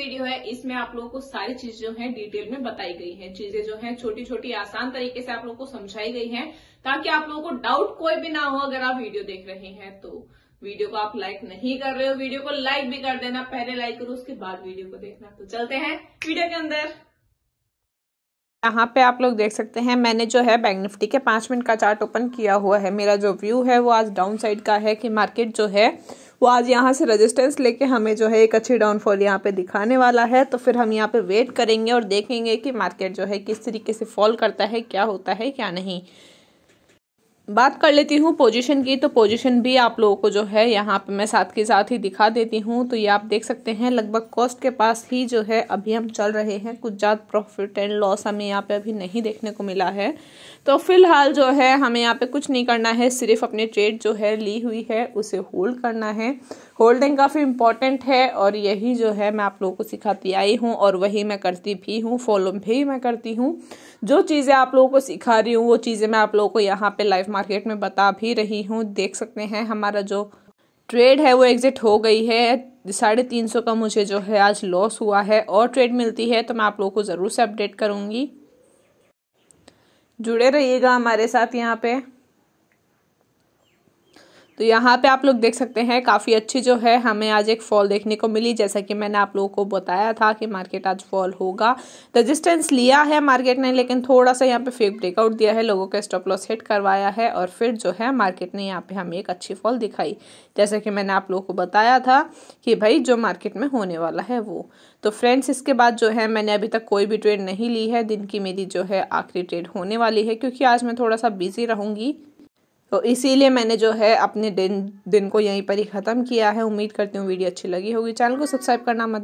video है इसमें आप लोगों को सारी चीज जो है डिटेल में बताई गई है चीजें जो है छोटी छोटी आसान तरीके से आप लोगों को समझाई गई है ताकि आप लोगों को डाउट कोई भी ना हो अगर आप वीडियो देख रहे हैं तो वीडियो को आप लाइक नहीं कर रहे हो वीडियो को लाइक भी कर देना पहले लाइक करो उसके बाद वीडियो को देखना तो चलते हैं वीडियो के अंदर यहाँ पे आप लोग देख सकते हैं मैंने जो है बैंक निफ्टी के पांच मिनट का चार्ट ओपन किया हुआ है मेरा जो व्यू है वो आज डाउन साइड का है कि मार्केट जो है वो आज यहाँ से रजिस्टेंस लेके हमें जो है एक अच्छी डाउनफॉल यहाँ पे दिखाने वाला है तो फिर हम यहाँ पे वेट करेंगे और देखेंगे कि मार्केट जो है किस तरीके से फॉल करता है क्या होता है क्या नहीं बात कर लेती हूँ पोजीशन की तो पोजीशन भी आप लोगों को जो है यहाँ पे मैं साथ के साथ ही दिखा देती हूँ तो ये आप देख सकते हैं लगभग कॉस्ट के पास ही जो है अभी हम चल रहे हैं कुछ ज़्यादा प्रॉफिट एंड लॉस हमें यहाँ पे अभी नहीं देखने को मिला है तो फिलहाल जो है हमें यहाँ पे कुछ नहीं करना है सिर्फ अपनी ट्रेड जो है ली हुई है उसे होल्ड करना है होल्डिंग काफ़ी इंपॉर्टेंट है और यही जो है मैं आप लोगों को सिखाती आई हूँ और वही मैं करती भी हूँ फॉलो भी मैं करती हूँ जो चीज़ें आप लोगों को सिखा रही हूँ वो चीज़ें मैं आप लोगों को यहाँ पर लाइव मार्केट में बता भी रही हूँ देख सकते हैं हमारा जो ट्रेड है वो एग्ज़िट हो गई है साढ़े तीन सौ का मुझे जो है आज लॉस हुआ है और ट्रेड मिलती है तो मैं आप लोगों को ज़रूर से अपडेट करूँगी जुड़े रहिएगा हमारे साथ यहाँ पे तो यहाँ पे आप लोग देख सकते हैं काफ़ी अच्छी जो है हमें आज एक फॉल देखने को मिली जैसा कि मैंने आप लोगों को बताया था कि मार्केट आज फॉल होगा रजिस्टेंस लिया है मार्केट ने लेकिन थोड़ा सा यहाँ पे फेक ब्रेकआउट दिया है लोगों का स्टॉप लॉस हिट करवाया है और फिर जो है मार्केट ने यहाँ पे हमें एक अच्छी फॉल दिखाई जैसा कि मैंने आप लोगों को बताया था कि भाई जो मार्केट में होने वाला है वो तो फ्रेंड्स इसके बाद जो है मैंने अभी तक कोई भी ट्रेड नहीं ली है दिन की मेरी जो है आखिरी ट्रेड होने वाली है क्योंकि आज मैं थोड़ा सा बिजी रहूँगी तो इसीलिए मैंने जो है अपने दिन दिन को यहीं पर ही ख़त्म किया है उम्मीद करती हूँ वीडियो अच्छी लगी होगी चैनल को सब्सक्राइब करना मत